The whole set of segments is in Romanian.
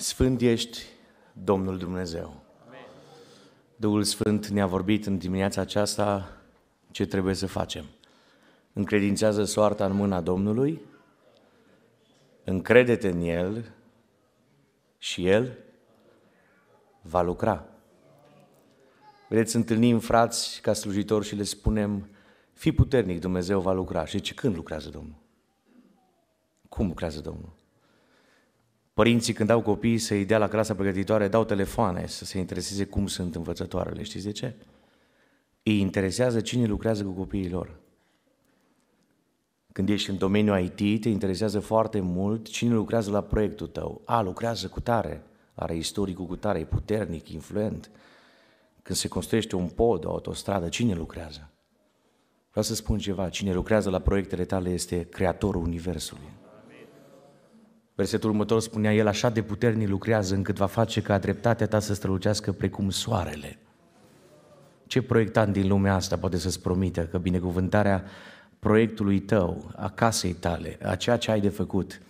Sfânt ești, Domnul Dumnezeu. Amen. Duhul Sfânt ne-a vorbit în dimineața aceasta ce trebuie să facem. Încredințează soarta în mâna Domnului, încredete în El și El va lucra. Vedeți, întâlnim frați ca slujitori și le spunem, fii puternic, Dumnezeu va lucra. Și ce când lucrează Domnul? Cum lucrează Domnul? părinții când au copii să-i dea la clasa pregătitoare, dau telefoane să se intereseze cum sunt învățătoarele. Știți de ce? Îi interesează cine lucrează cu copiii lor. Când ești în domeniul IT, te interesează foarte mult cine lucrează la proiectul tău. A, lucrează cu tare, are istoricul cu tare, e puternic, influent. Când se construiește un pod, o autostradă, cine lucrează? Vreau să spun ceva, cine lucrează la proiectele tale este creatorul Universului. Versetul următor spunea, El așa de puternic lucrează încât va face ca dreptatea ta să strălucească precum soarele. Ce proiectant din lumea asta poate să-ți promită că binecuvântarea proiectului tău, a casei tale, a ceea ce ai de făcut,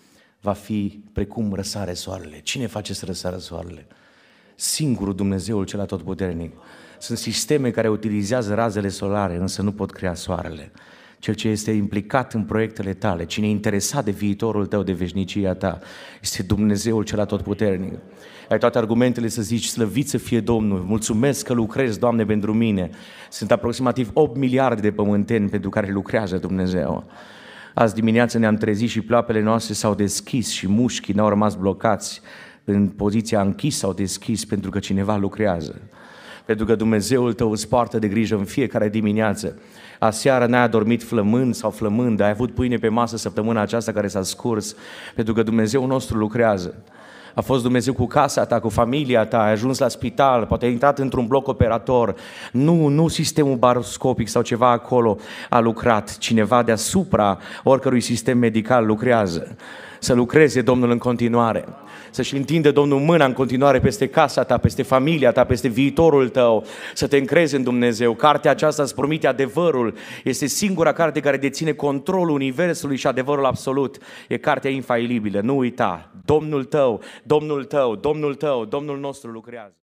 va fi precum răsare soarele. Cine face să răsară soarele? Singurul Dumnezeul cel atotputernic. Sunt sisteme care utilizează razele solare, însă nu pot crea soarele cel ce este implicat în proiectele tale, cine e interesat de viitorul tău, de veșnicia ta, este Dumnezeul cel atotputernic. Ai toate argumentele să zici, slăvit să fie Domnul, mulțumesc că lucrezi, Doamne, pentru mine. Sunt aproximativ 8 miliarde de pământeni pentru care lucrează Dumnezeu. Azi dimineață ne-am trezit și plapele noastre s-au deschis și mușchii n-au rămas blocați în poziția închisă sau deschis pentru că cineva lucrează pentru că Dumnezeul tău îți poartă de grijă în fiecare dimineață. Aseară n-ai adormit flămând sau flămând, ai avut pâine pe masă săptămâna aceasta care s-a scurs, pentru că Dumnezeu nostru lucrează a fost Dumnezeu cu casa ta, cu familia ta, ai ajuns la spital, poate ai intrat într-un bloc operator. Nu, nu sistemul baroscopic sau ceva acolo a lucrat. Cineva deasupra oricărui sistem medical lucrează. Să lucreze Domnul în continuare. Să-și întinde Domnul mâna în continuare peste casa ta, peste familia ta, peste viitorul tău. Să te încrezi în Dumnezeu. Cartea aceasta îți promite adevărul. Este singura carte care deține controlul Universului și adevărul absolut. E cartea infailibilă. Nu uita. Domnul tău Domnul tău, Domnul tău, Domnul nostru lucrează.